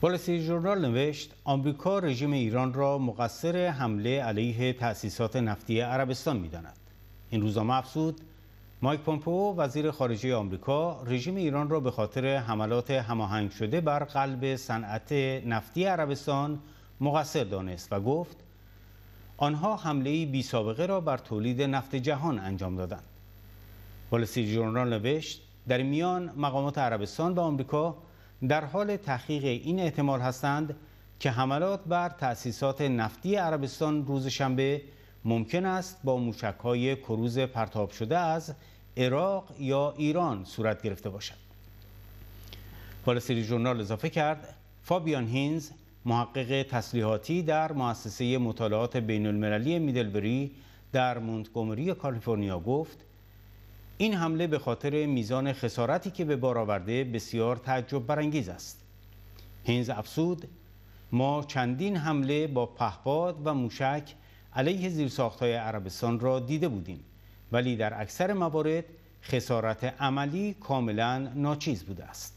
پلیسی ژورنال نوشت آمریکا رژیم ایران را مقصر حمله علیه تأسیسات نفتی عربستان می‌داند. این روزنامه افزود مایک پومپو وزیر خارجه آمریکا رژیم ایران را به خاطر حملات هماهنگ شده بر قلب صنعت نفتی عربستان مقصر دانست و گفت آنها حمله بی سابقه را بر تولید نفت جهان انجام دادند. پلیسی ژورنال نوشت در میان مقامات عربستان و آمریکا در حال تحقیق این احتمال هستند که حملات بر تأسیسات نفتی عربستان روز شنبه ممکن است با های کروز پرتاب شده از عراق یا ایران صورت گرفته باشد. پالسری جورنال اضافه کرد فابیان هینز محقق تسلیحاتی در مؤسسه مطالعات بین المللی میدلبری در مونتگومری کالیفرنیا گفت این حمله به خاطر میزان خسارتی که به بار آورده بسیار تعجب برانگیز است هینز افسود ما چندین حمله با پهپاد و موشک علیه زیرساختهای عربستان را دیده بودیم ولی در اکثر موارد خسارت عملی کاملا ناچیز بوده است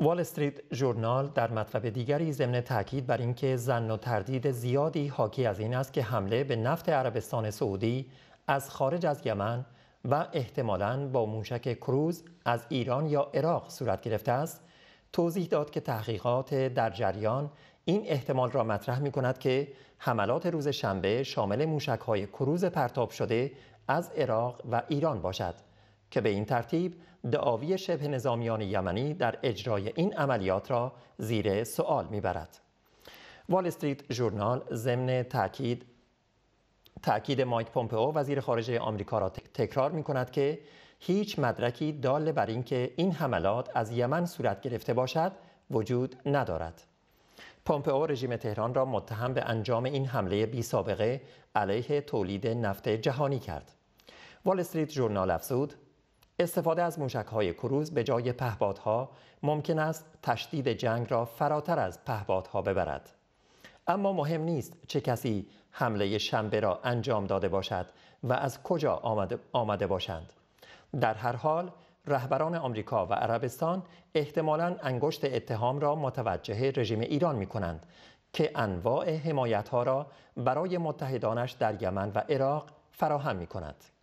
وال استریت ژورنال در مطلب دیگری ضمن تاکید بر اینکه زن و تردید زیادی حاکی از این است که حمله به نفت عربستان سعودی از خارج از یمن و احتمالاً با موشک کروز از ایران یا عراق صورت گرفته است توضیح داد که تحقیقات در جریان این احتمال را مطرح می کند که حملات روز شنبه شامل موشک های کروز پرتاب شده از عراق و ایران باشد که به این ترتیب دعاوی شبه نظامیان یمنی در اجرای این عملیات را زیر سوال میبرد. وال استریت ژورنال ضمن تاکید تأکید مایک پومپئو وزیر خارجه آمریکا را تکرار می کند که هیچ مدرکی دال بر اینکه این حملات از یمن صورت گرفته باشد وجود ندارد. پومپئو رژیم تهران را متهم به انجام این حمله بی سابقه علیه تولید نفت جهانی کرد. وال استریت ژورنال افزود استفاده از های کروز به جای پهبادها ممکن است تشدید جنگ را فراتر از پهبادها ببرد. اما مهم نیست چه کسی حمله شنبه را انجام داده باشد و از کجا آمده, آمده باشند در هر حال رهبران آمریکا و عربستان احتمالا انگشت اتهام را متوجه رژیم ایران می کنند که انواع حمایت را برای متحدانش در یمن و عراق فراهم می کند.